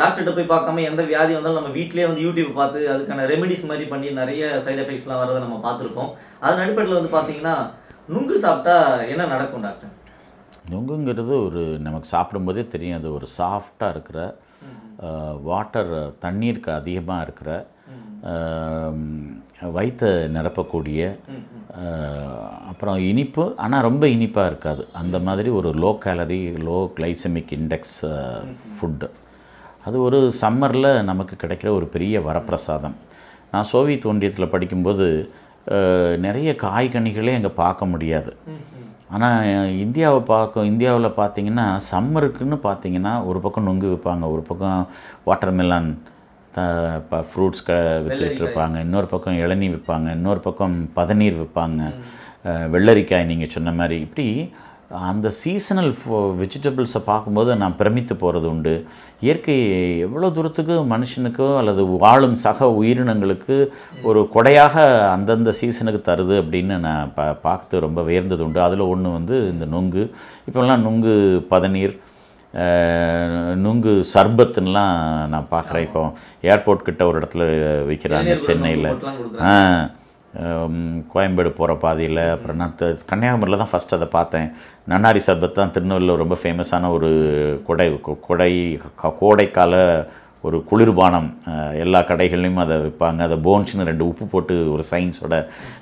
டாக்டர்கிட்ட போய் பார்க்காம எந்த வியாதி வந்தாலும் நம்ம வீட்லேயே வந்து யூடியூப் பார்த்து அதுக்கான ரெமிடிஸ் மாதிரி பண்ணி நிறைய சைட் எஃபெக்ட்ஸ்லாம் வரதை நம்ம பார்த்துருக்கோம் அதன் அடிப்படையில் வந்து பார்த்தீங்கன்னா நுங்கு சாப்பிட்டா என்ன நடக்கும் டாக்டர் நுங்குங்கிறது ஒரு நமக்கு சாப்பிடும்போதே தெரியும் அது ஒரு சாஃப்டாக இருக்கிற வாட்டர் தண்ணீருக்கு அதிகமாக இருக்கிற வயிற்ற நிரப்பக்கூடிய அப்புறம் இனிப்பு ஆனால் ரொம்ப இனிப்பாக இருக்காது அந்த மாதிரி ஒரு low calorie low glycemic index food அது ஒரு சம்மரில் நமக்கு கிடைக்கிற ஒரு பெரிய வரப்பிரசாதம் நான் சோவியத் ஒன்றியத்தில் படிக்கும்போது நிறைய காய்கனிகளே அங்கே பார்க்க முடியாது ஆனால் இந்தியாவை பார்க்க இந்தியாவில் பார்த்தீங்கன்னா சம்மருக்குன்னு பார்த்தீங்கன்னா ஒரு பக்கம் நொங்கு விற்பாங்க ஒரு பக்கம் வாட்டர்மெலன் இப்போ ஃப்ரூட்ஸ் க விற்றுட்ருப்பாங்க இன்னொரு பக்கம் இளநீர் விற்பாங்க இன்னொரு பக்கம் பதநீர் விற்பாங்க வெள்ளரிக்காய் நீங்கள் சொன்ன மாதிரி இப்படி அந்த சீசனல் வெஜிடபிள்ஸை பார்க்கும்போது நான் பிரமித்து போகிறது உண்டு இயற்கை எவ்வளோ தூரத்துக்கு மனுஷனுக்கோ அல்லது வாழும் சக உயிரினங்களுக்கு ஒரு கொடையாக அந்தந்த சீசனுக்கு தருது அப்படின்னு நான் பா பார்த்து ரொம்ப வேர்ந்தது உண்டு அதில் ஒன்று வந்து இந்த நுங்கு இப்போல்லாம் நுங்கு பதநீர் நுங்கு சர்பத்துன்னெலாம் நான் பார்க்குறேன் இப்போ ஏர்போர்ட் கிட்ட ஒரு இடத்துல விற்கிறாங்க சென்னையில் ஆ கோயம்பேடு போகிற பாதையில் அப்புறம் நான் கன்னியாகுமரியில் தான் ஃபஸ்ட் அதை பார்த்தேன் நன்னாரி சர்பத் தான் திருநெல்வேலியில் ரொம்ப ஃபேமஸான ஒரு கொடை கொடை கோடைக்கால ஒரு குளிர்பானம் எல்லா கடைகள்லையும் அதை விற்பாங்க அதை போன்ஸ்னு ரெண்டு உப்பு போட்டு ஒரு சயின்ஸோட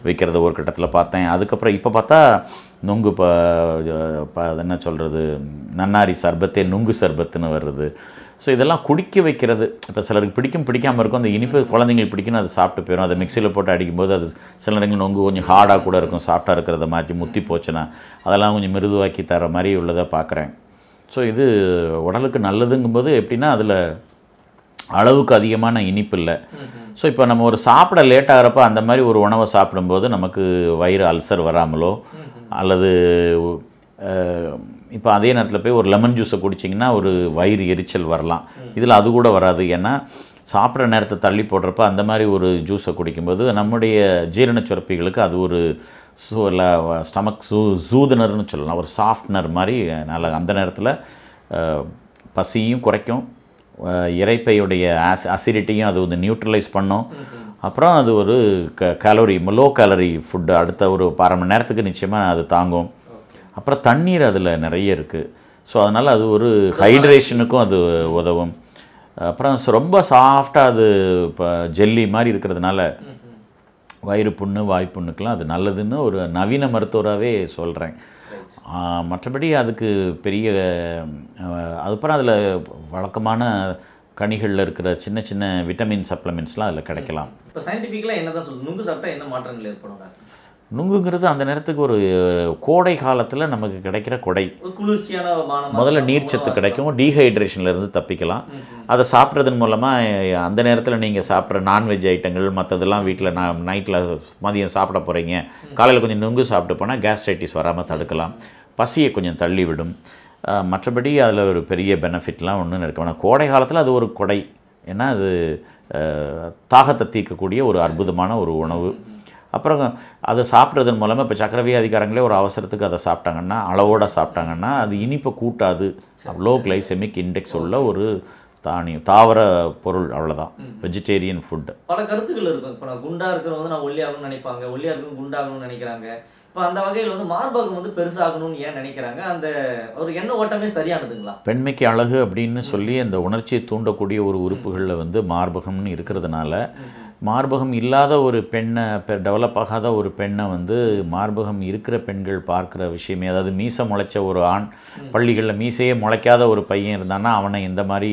விற்கிறத ஒரு கட்டத்தில் பார்த்தேன் அதுக்கப்புறம் இப்போ பார்த்தா நுங்கு ப என்ன சொல்கிறது நன்னாரி சர்பத்தே நுங்கு சர்பத்துன்னு வருது ஸோ இதெல்லாம் குடிக்க வைக்கிறது இப்போ சிலருக்கு பிடிக்கும் பிடிக்காமல் இருக்கும் அந்த இனிப்பு குழந்தைங்களுக்கு பிடிக்கணும் அது சாப்பிட்டு போயிடும் அதை மிக்சியில் போட்டு அடிக்கும்போது அது சில நேரங்கள் நொங்கு கொஞ்சம் ஹார்டாக கூட இருக்கும் சாஃப்டாக இருக்கிறத மாற்றி முத்தி போச்சுன்னா அதெல்லாம் கொஞ்சம் மிருதுவாக்கி தர மாதிரி உள்ளதாக பார்க்குறேன் ஸோ இது உடலுக்கு நல்லதுங்கும்போது எப்படின்னா அதில் அளவுக்கு அதிகமான இனிப்பு இல்லை ஸோ இப்போ நம்ம ஒரு சாப்பிட லேட் ஆகிறப்ப அந்த மாதிரி ஒரு உணவை சாப்பிடும்போது நமக்கு வயிறு அல்சர் வராமலோ அல்லது இப்போ அதே நேரத்தில் போய் ஒரு லெமன் ஜூஸை குடிச்சிங்கன்னா ஒரு வயிறு எரிச்சல் வரலாம் இதில் அது கூட வராது ஏன்னா சாப்பிட்ற நேரத்தை தள்ளி போடுறப்ப அந்த மாதிரி ஒரு ஜூஸை குடிக்கும்போது நம்முடைய ஜீரண சுரப்பிகளுக்கு அது ஒரு சூ இல்லை ஸ்டமக் சூ சூதுனர்னு சொல்லலாம் ஒரு சாஃப்ட்னர் மாதிரி நல்ல அந்த நேரத்தில் பசியும் குறைக்கும் இறைப்பையுடைய ஆஸ் அசிடிட்டியும் அது வந்து நியூட்ரலைஸ் பண்ணும் அப்புறம் அது ஒரு க கேலோரி லோ கேலரி ஃபுட்டு அடுத்த ஒரு அரை மணி நேரத்துக்கு நிச்சயமாக அது தாங்கும் அப்புறம் தண்ணீர் அதில் நிறைய இருக்குது ஸோ அதனால் அது ஒரு ஹைட்ரேஷனுக்கும் அது உதவும் அப்புறம் ரொம்ப சாஃப்டாக அது இப்போ ஜெல்லி மாதிரி இருக்கிறதுனால வயிறு புண்ணு வாய்ப்புண்ணுக்கெல்லாம் அது நல்லதுன்னு ஒரு நவீன மருத்துவராகவே சொல்கிறேன் மற்றபடி அதுக்கு பெரிய அதுக்கப்புறம் அதில் வழக்கமான கனிகளில் இருக்கிற சின்ன சின்ன விட்டமின் சப்ளிமெண்ட்ஸ்லாம் அதில் கிடைக்கலாம் இப்போ சயின்டிஃபிக்கலாக என்ன தான் சொல்லுங்கள் நுங்கு சாப்பிட்டா என்ன மாற்றங்கள் ஏற்படும் நுங்குங்கிறது அந்த நேரத்துக்கு ஒரு கோடை காலத்தில் நமக்கு கிடைக்கிற கொடை குளிர்ச்சியான முதல்ல நீர்ச்சத்து கிடைக்கும் டீஹைட்ரேஷன்லேருந்து தப்பிக்கலாம் அதை சாப்பிட்றதன் மூலமாக அந்த நேரத்தில் நீங்கள் சாப்பிட்ற நான்வெஜ் ஐட்டங்கள் மற்றதெல்லாம் வீட்டில் நான் நைட்டில் மதியம் சாப்பிட போகிறீங்க காலையில் கொஞ்சம் நுங்கு சாப்பிட்டு போனால் கேஸ்ட்ரைட்டிஸ் வராமல் தடுக்கலாம் பசியை கொஞ்சம் தள்ளிவிடும் மற்றபடி அதில் ஒரு பெரிய பெனிஃபிட்லாம் ஒன்றும் இருக்கும் ஆனால் கோடை காலத்தில் அது ஒரு கொடை ஏன்னா அது தாகத்தை தீர்க்கக்கூடிய ஒரு அற்புதமான ஒரு உணவு அப்புறம் அதை சாப்பிட்றதன் மூலமாக இப்போ சக்கரவியாதிகாரங்களே ஒரு அவசரத்துக்கு அதை சாப்பிட்டாங்கன்னா அளவோடு சாப்பிட்டாங்கன்னா அது இனிப்பை கூட்டாது லோ கிளைசெமிக் இண்டெக்ஸ் உள்ள ஒரு தானியம் தாவர பொருள் அவ்வளோதான் வெஜிடேரியன் ஃபுட்டு பல கருத்துக்கள் இருக்கும் இப்போ நான் குண்டாக இருக்கிறவங்க நான் ஒல்லியாகணும்னு நினைப்பாங்க ஒல்லியாக இருக்கணும் குண்டாகணும்னு நினைக்கிறாங்க இப்போ அந்த வகையில் வந்து மார்பகம் வந்து பெருசாகணும்னு ஏன் நினைக்கிறாங்க அந்த ஒரு எண்ண ஓட்டமே சரியானதுங்களா பெண்மைக்கு அழகு அப்படின்னு சொல்லி அந்த உணர்ச்சியை தூண்டக்கூடிய ஒரு உறுப்புகளில் வந்து மார்பகம்னு இருக்கிறதுனால மார்பகம் இல்லாத ஒரு பெண்ணை டெவலப் ஆகாத ஒரு பெண்ணை வந்து மார்பகம் இருக்கிற பெண்கள் பார்க்குற விஷயமே அதாவது மீசை முளைச்ச ஒரு ஆண் பள்ளிகளில் மீசையே முளைக்காத ஒரு பையன் இருந்தான்னா அவனை இந்த மாதிரி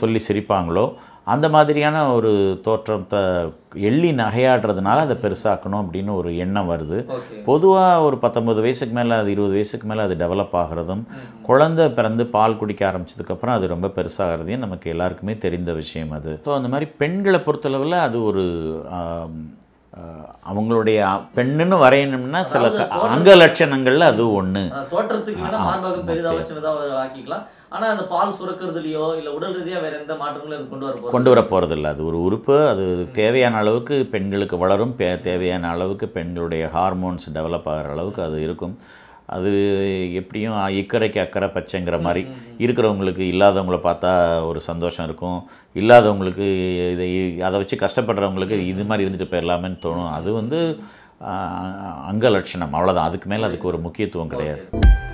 சொல்லி சிரிப்பாங்களோ அந்த மாதிரியான ஒரு தோற்றத்தை எள்ளி நகையாடுறதுனால அதை பெருசாக்கணும் அப்படின்னு ஒரு எண்ணம் வருது பொதுவாக ஒரு பத்தொம்பது வயசுக்கு மேலே அது இருபது வயசுக்கு மேலே அது டெவலப் ஆகிறதும் குழந்தை பிறந்து பால் குடிக்க ஆரம்பித்ததுக்கப்புறம் அது ரொம்ப பெருசாகிறதையும் நமக்கு எல்லாருக்குமே தெரிந்த விஷயம் அது ஸோ அந்த மாதிரி பெண்களை பொறுத்தளவில் அது ஒரு அவங்களுடைய பெண்ணுன்னு வரையணும்னா சில அங்க லட்சணங்கள்ல அது ஒண்ணு தோற்றத்துக்கு மார்பகம் ஆக்கிக்கலாம் அந்த பால் சுரக்கிறதுலையோ உடல் எந்த மாற்றங்களும் கொண்டு வர கொண்டு வர அது ஒரு உறுப்பு அது தேவையான அளவுக்கு பெண்களுக்கு வளரும் தேவையான அளவுக்கு பெண்களுடைய ஹார்மோன்ஸ் டெவலப் ஆகிற அளவுக்கு அது இருக்கும் அது எப்படியும் இக்கரைக்கு அக்கறை பச்சைங்கிற மாதிரி இருக்கிறவங்களுக்கு இல்லாதவங்கள பார்த்தா ஒரு சந்தோஷம் இருக்கும் இல்லாதவங்களுக்கு இதை அதை வச்சு கஷ்டப்படுறவங்களுக்கு இது மாதிரி இருந்துட்டு போயிடலாமேனு தோணும் அது வந்து அங்க லட்சணம் அவ்வளோதான் அதுக்கு மேலே அதுக்கு ஒரு முக்கியத்துவம் கிடையாது